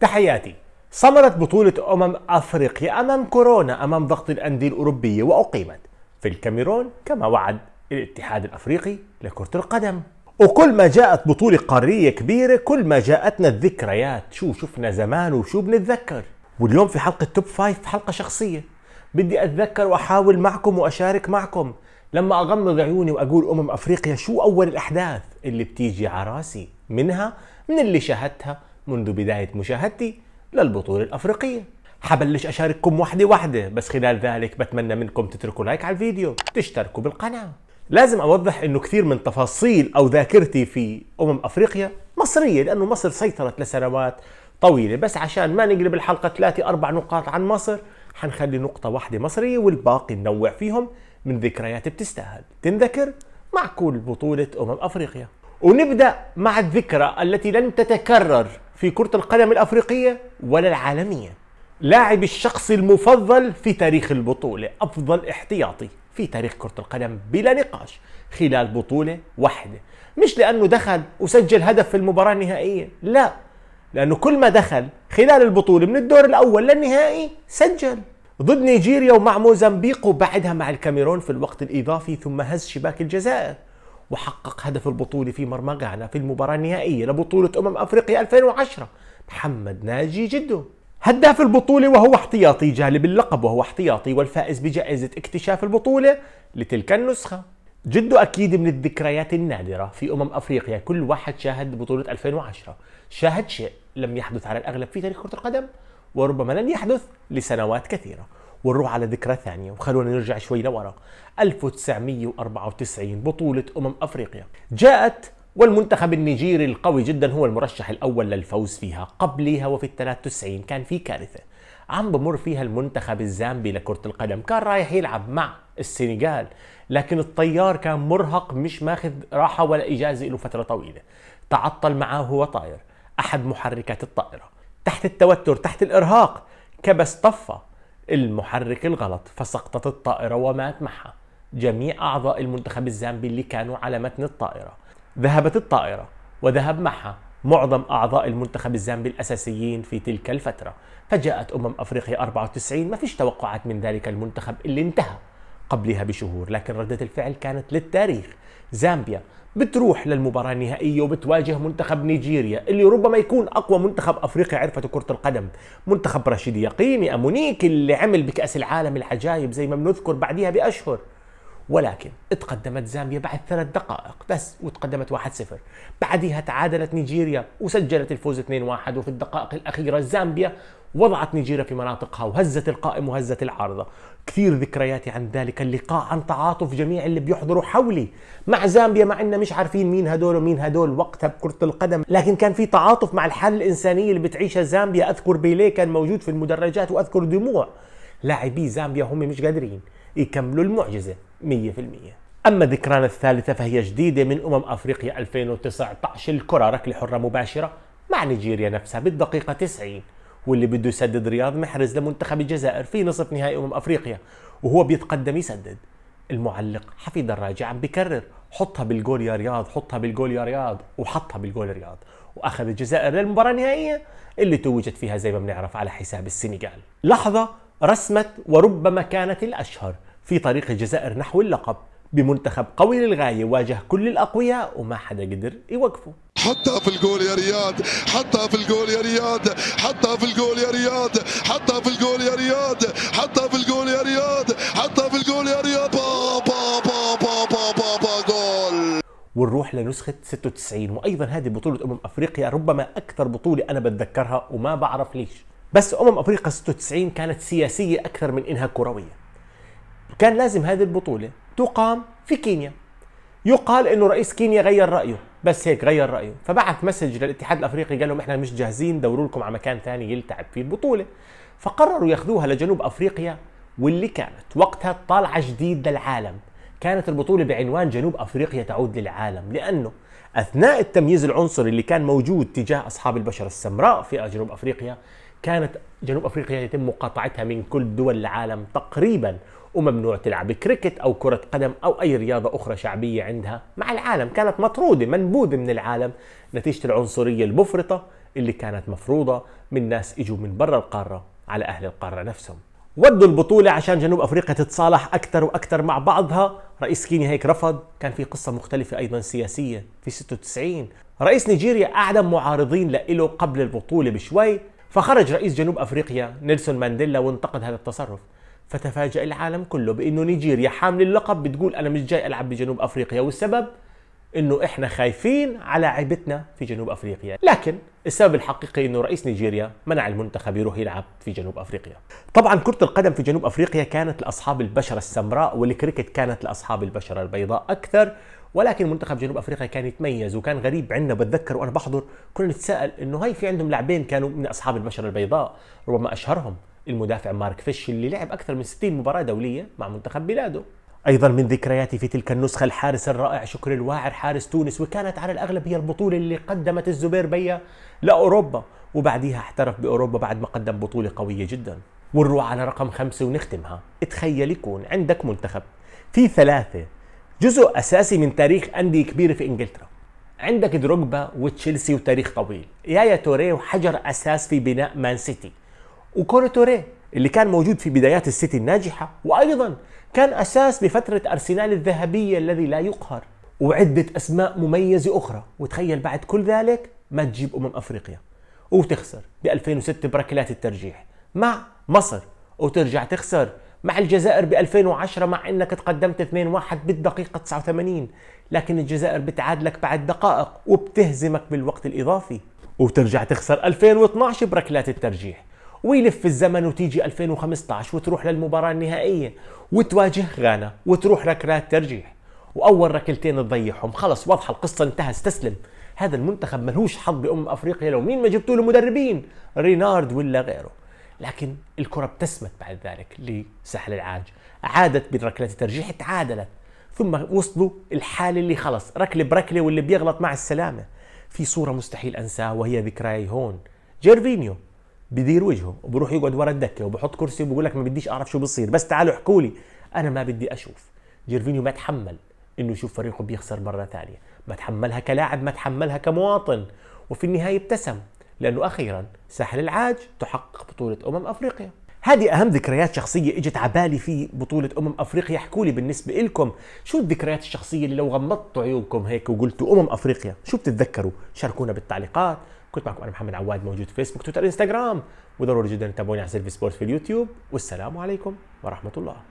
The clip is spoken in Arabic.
تحياتي صمرت بطولة أمم أفريقيا أمام كورونا أمام ضغط الأندية الأوروبية وأقيمت في الكاميرون كما وعد الاتحاد الأفريقي لكرة القدم وكل ما جاءت بطولة قارية كبيرة كل ما جاءتنا الذكريات شو شفنا زمان وشو بنتذكر واليوم في حلقة توب فايف حلقة شخصية بدي أتذكر وأحاول معكم وأشارك معكم لما أغمض عيوني وأقول أمم أفريقيا شو أول الأحداث اللي بتيجي على راسي منها من اللي شاهدتها منذ بداية مشاهدتي للبطولة الأفريقية حبلش أشارككم واحدة واحدة بس خلال ذلك بتمنى منكم تتركوا لايك على الفيديو تشتركوا بالقناة لازم أوضح أنه كثير من تفاصيل أو ذاكرتي في أمم أفريقيا مصرية لأنه مصر سيطرت لسنوات طويلة بس عشان ما نقلب الحلقة ثلاثة أربع نقاط عن مصر حنخلي نقطة واحدة مصرية والباقي ننوع فيهم من ذكريات بتستاهل تنذكر مع كل بطولة أمم أفريقيا ونبدأ مع الذكرى التي لن تتكرر في كرة القدم الأفريقية ولا العالمية لاعب الشخص المفضل في تاريخ البطولة أفضل احتياطي في تاريخ كرة القدم بلا نقاش خلال بطولة واحدة مش لأنه دخل وسجل هدف في المباراة النهائية لا لأنه كل ما دخل خلال البطولة من الدور الأول للنهائي سجل ضد نيجيريا ومع موزمبيق وبعدها مع الكاميرون في الوقت الإضافي ثم هز شباك الجزائر وحقق هدف البطولة في مرمى غانا في المباراة النهائية لبطولة أمم أفريقيا 2010 محمد ناجي جدو هداف البطولة وهو احتياطي جالب اللقب وهو احتياطي والفائز بجائزة اكتشاف البطولة لتلك النسخة جدو أكيد من الذكريات النادرة في أمم أفريقيا كل واحد شاهد بطولة 2010 شاهد شيء لم يحدث على الأغلب في تاريخ كرة القدم وربما لن يحدث لسنوات كثيرة ونروح على ذكرى ثانية وخلونا نرجع شوي لورا 1994 بطولة أمم أفريقيا جاءت والمنتخب النيجيري القوي جدا هو المرشح الأول للفوز فيها قبلها وفي ال 93 كان في كارثة عم بمر فيها المنتخب الزامبي لكرة القدم كان رايح يلعب مع السنغال لكن الطيار كان مرهق مش ماخذ راحة ولا إجازة له فترة طويلة تعطل معاه هو طاير أحد محركات الطائرة تحت التوتر تحت الإرهاق كبس طفة المحرك الغلط فسقطت الطائرة ومات معها جميع أعضاء المنتخب الزامبي اللي كانوا على متن الطائرة ذهبت الطائرة وذهب معها معظم أعضاء المنتخب الزامبي الأساسيين في تلك الفترة فجاءت أمم أفريقيا 94 ما فيش توقعات من ذلك المنتخب اللي انتهى قبلها بشهور لكن ردة الفعل كانت للتاريخ زامبيا بتروح للمباراة النهائية وبتواجه منتخب نيجيريا اللي ربما يكون أقوى منتخب أفريقيا عرفته كرة القدم منتخب رشيد يقيني أمونيك اللي عمل بكأس العالم العجايب زي ما بنذكر بعديها بأشهر ولكن تقدمت زامبيا بعد ثلاث دقائق بس وتقدمت 1-0 بعدها تعادلت نيجيريا وسجلت الفوز 2-1 وفي الدقائق الأخيرة زامبيا وضعت نيجيريا في مناطقها وهزت القائم وهزت العارضة كثير ذكرياتي عن ذلك اللقاء عن تعاطف جميع اللي بيحضروا حولي مع زامبيا مع اننا مش عارفين مين هدول ومين هدول وقتها بكرة القدم لكن كان في تعاطف مع الحالة الإنسانية اللي بتعيشها زامبيا أذكر بيليه كان موجود في المدرجات وأذكر دموع لاعبي زامبيا هم مش قادرين يكملوا المعجزة 100% أما ذكرانا الثالثة فهي جديدة من أمم أفريقيا 2019 الكرة ركلة حرة مباشرة مع نيجيريا نفسها بالدقيقة 90 واللي بده يسدد رياض محرز لمنتخب الجزائر في نصف نهائي امم افريقيا وهو بيتقدم يسدد المعلق حفيد الراجع عم بكرر حطها بالجول يا رياض حطها بالجول يا رياض وحطها بالجول رياض واخذ الجزائر للمباراه النهائيه اللي توجت فيها زي ما بنعرف على حساب السنغال لحظه رسمت وربما كانت الاشهر في طريق الجزائر نحو اللقب بمنتخب قوي للغاية واجه كل الأقوياء وما حدا قدر يوقفه حطها في الجول يا رياض حطها في الجول يا رياض حطها في الجول يا رياض حطها في الجول يا رياض حطها في الجول يا رياض حطها في الجول يا رياض با با با با با با, با جول ونروح لنسخة 96 وأيضا هذه بطولة أمم أفريقيا ربما أكثر بطولة أنا بتذكرها وما بعرف ليش بس أمم أفريقيا 96 كانت سياسية أكثر من إنها كروية كان لازم هذه البطولة تقام في كينيا يقال انه رئيس كينيا غير رايه بس هيك غير رايه فبعث مسج للاتحاد الافريقي قال لهم احنا مش جاهزين دوروا لكم على مكان ثاني يلتعب فيه البطوله فقرروا ياخذوها لجنوب افريقيا واللي كانت وقتها طالعه جديد للعالم كانت البطوله بعنوان جنوب افريقيا تعود للعالم لانه اثناء التمييز العنصري اللي كان موجود تجاه اصحاب البشره السمراء في جنوب افريقيا كانت جنوب افريقيا يتم مقاطعتها من كل دول العالم تقريبا وممنوع تلعب كريكت او كره قدم او اي رياضه اخرى شعبيه عندها مع العالم كانت مطروده منبوذه من العالم نتيجه العنصريه المفرطه اللي كانت مفروضه من ناس اجوا من برا القاره على اهل القاره نفسهم ودوا البطولة عشان جنوب أفريقيا تتصالح أكثر وأكثر مع بعضها رئيس كينيا هيك رفض كان في قصة مختلفة أيضا سياسية في 96 رئيس نيجيريا أعدم معارضين له قبل البطولة بشوي فخرج رئيس جنوب أفريقيا نيلسون مانديلا وانتقد هذا التصرف فتفاجأ العالم كله بأنه نيجيريا حامل اللقب بتقول أنا مش جاي ألعب بجنوب أفريقيا والسبب انه احنا خايفين على عيبتنا في جنوب افريقيا لكن السبب الحقيقي انه رئيس نيجيريا منع المنتخب يروح يلعب في جنوب افريقيا طبعا كره القدم في جنوب افريقيا كانت لاصحاب البشره السمراء والكريكت كانت لاصحاب البشره البيضاء اكثر ولكن منتخب جنوب افريقيا كان يتميز وكان غريب عندنا بتذكر وانا بحضر كنا نتساءل انه هاي في عندهم لاعبين كانوا من اصحاب البشره البيضاء ربما اشهرهم المدافع مارك فيش اللي لعب اكثر من 60 مباراه دوليه مع منتخب بلاده ايضا من ذكرياتي في تلك النسخه الحارس الرائع شكري الواعر حارس تونس وكانت على الاغلب هي البطوله اللي قدمت الزبير بيا لاوروبا وبعديها احترف باوروبا بعد ما قدم بطوله قويه جدا ونروح على رقم خمسة ونختمها تخيل يكون عندك منتخب في ثلاثة جزء اساسي من تاريخ انديه كبيره في انجلترا عندك دروجبا وتشيلسي وتاريخ طويل يايا توريه وحجر اساس في بناء مان سيتي وكوري توريه اللي كان موجود في بدايات السيتي الناجحه وايضا كان اساس بفترة ارسنال الذهبيه الذي لا يقهر وعده اسماء مميزه اخرى وتخيل بعد كل ذلك ما تجيب امم افريقيا وتخسر ب 2006 بركلات الترجيح مع مصر وترجع تخسر مع الجزائر ب 2010 مع انك تقدمت 2-1 بالدقيقه 89 لكن الجزائر بتعادلك بعد دقائق وبتهزمك بالوقت الاضافي وبترجع تخسر 2012 بركلات الترجيح ويلف الزمن وتيجي 2015 وتروح للمباراة النهائية وتواجه غانا وتروح ركلات ترجيح وأول ركلتين تضيعهم خلص واضحة القصة انتهى استسلم هذا المنتخب ملهوش حظ بأم أفريقيا لو مين ما جبتوا له مدربين رينارد ولا غيره لكن الكرة بتسمت بعد ذلك لساحل العاج عادت بركلة الترجيح تعادلت ثم وصلوا الحالة اللي خلص ركلة بركلة واللي بيغلط مع السلامة في صورة مستحيل أنساها وهي ذكراي هون جيرفينيو بدير وجهه وبروح يقعد ورا الدكة وبحط كرسي وبقول لك ما بديش أعرف شو بصير بس تعالوا احكوا لي أنا ما بدي أشوف جيرفينيو ما تحمل انه يشوف فريقه بيخسر مره ثانيه ما تحملها كلاعب ما تحملها كمواطن وفي النهايه ابتسم لأنه أخيرا ساحل العاج تحقق بطولة أمم أفريقيا هذه أهم ذكريات شخصية إجت عبالي في بطولة أمم أفريقيا احكوا لي بالنسبة إلكم شو الذكريات الشخصية اللي لو غمضتوا عيونكم هيك وقلتوا أمم أفريقيا شو بتتذكروا شاركونا بالتعليقات كنت معكم أنا محمد عواد موجود في فيسبوك تويتر انستغرام وضروري جدا تتابعوني على سيرفي سبورت في اليوتيوب والسلام عليكم ورحمة الله